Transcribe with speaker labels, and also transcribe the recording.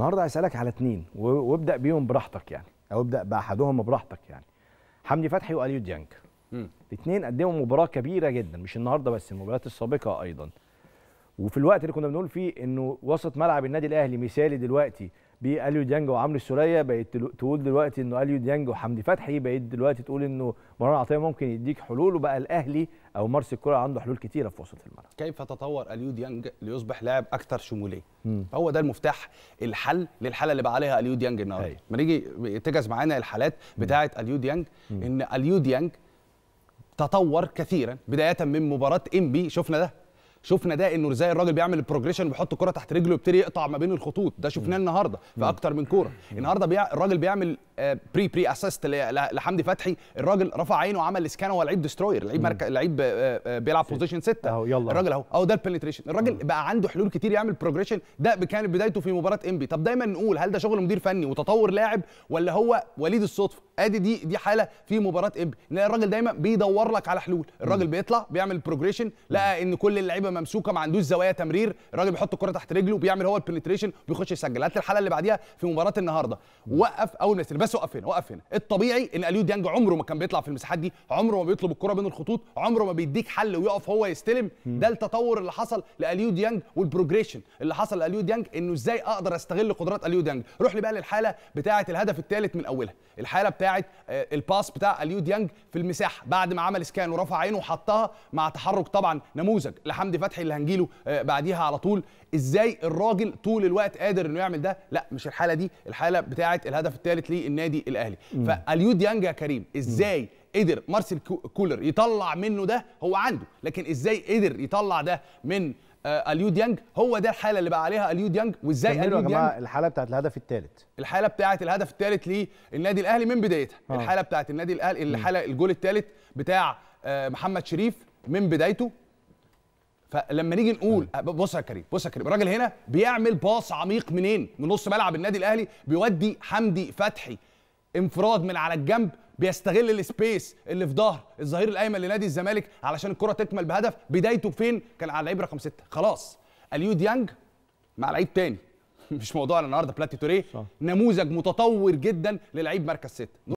Speaker 1: النهارده هسالك على اثنين وابدا بيهم براحتك يعني او ابدا باحدهم براحتك يعني حمدي فتحي واليو ديانج الاثنين قدموا مباراه كبيره جدا مش النهارده بس المباريات السابقه ايضا وفي الوقت اللي كنا بنقول فيه انه وسط ملعب النادي الاهلي مثالي دلوقتي باليو ديانج وعمرو السوليه بقت تقول دلوقتي انه اليو ديانج وحمدي فتحي بقت دلوقتي تقول انه مروان عطيه ممكن يديك حلول وبقى الاهلي او مارس الكره عنده حلول كتيره في وسط
Speaker 2: الملعب كيف تطور اليو ديانج ليصبح لاعب اكثر شموليه هو ده المفتاح الحل للحاله اللي بقى عليها اليو ديانج النهارده أيوه. ما نيجي تجز معانا الحالات بتاعه اليو ديانج ان اليو ديانج تطور كثيرا بدايه من مباراه ام بي شفنا ده شفنا ده انه ازاي الراجل بيعمل البروجريشن بيحط الكره تحت رجله ويبتدي يقطع ما بين الخطوط ده شفناه النهارده في اكتر من كوره النهارده بيع... الراجل بيعمل بري بري اسيست لحمدي فتحي الراجل رفع عينه وعمل سكان هو لعيب دستروير لعيب لعيب آه، آه، بيلعب بوزيشن 6 اهو يلا الراجل اهو اهو ده البنتريشن الراجل بقى عنده حلول كتير يعمل بروجريشن ده كانت بدايته في مباراه انبي طب دايما نقول هل ده شغل مدير فني وتطور لاعب ولا هو وليد الصدفه ادي دي دي حاله في مباراه انبي ان الراجل دايما بيدور لك على حلول الراجل بيطلع بيعمل بروجريشن لقى ان كل اللعيبه ممسوكه ما عندوش زوايا تمرير الراجل بيحط الكره تحت رجله بيعمل هو البنتريشن بيخش يسجل هات الحاله اللي بعديها في مباراه النهارده وقف اول ما بس وقف هنا وقف هنا الطبيعي ان اليو ديانج عمره ما كان بيطلع في المساحات دي عمره ما بيطلب الكره بين الخطوط عمره ما بيديك حل ويقف هو يستلم ده التطور اللي حصل لاليو ديانج والبروجريشن اللي حصل لاليو ديانج انه ازاي اقدر استغل قدرات اليو ديانج روح لي بقى للحاله بتاعه الهدف الثالث من اولها الحاله بتاعه آه، الباس بتاع اليو ديانج في المساحه بعد ما عمل سكان ورفع عينه وحطها مع تحرك طبعا نموذج لحمدي فتحي اللي هنجيله آه، بعديها على طول ازاي الراجل طول الوقت قادر انه يعمل ده لا مش الحاله دي الحاله بتاعه الهدف الثالث ليه ان النادي الاهلي فاليو ديانج يا كريم ازاي قدر مارسيل كولر يطلع منه ده هو عنده لكن ازاي قدر يطلع ده من آه اليو ديانج هو ده الحاله اللي بقى عليها اليو ديانج وازاي اليو يا جماعه
Speaker 1: الحاله بتاعت الهدف الثالث
Speaker 2: الحاله بتاعت الهدف الثالث للنادي الاهلي من بدايتها آه. الحاله بتاعت النادي الاهلي الحاله الجول الثالث بتاع آه محمد شريف من بدايته فلما نيجي نقول آه. آه، بص يا كريم بص يا كريم الراجل هنا بيعمل باص عميق منين من نص ملعب النادي الاهلي بيودي حمدي فتحي انفراد من على الجنب بيستغل السبيس اللي في ظهر الظهير الايمن لنادي الزمالك علشان الكره تكمل بهدف بدايته فين كان على لعيب رقم سته خلاص اليو ديانج مع لعيب تاني مش موضوعنا النهارده بلاتي توريه نموذج متطور جدا للعيب مركز سته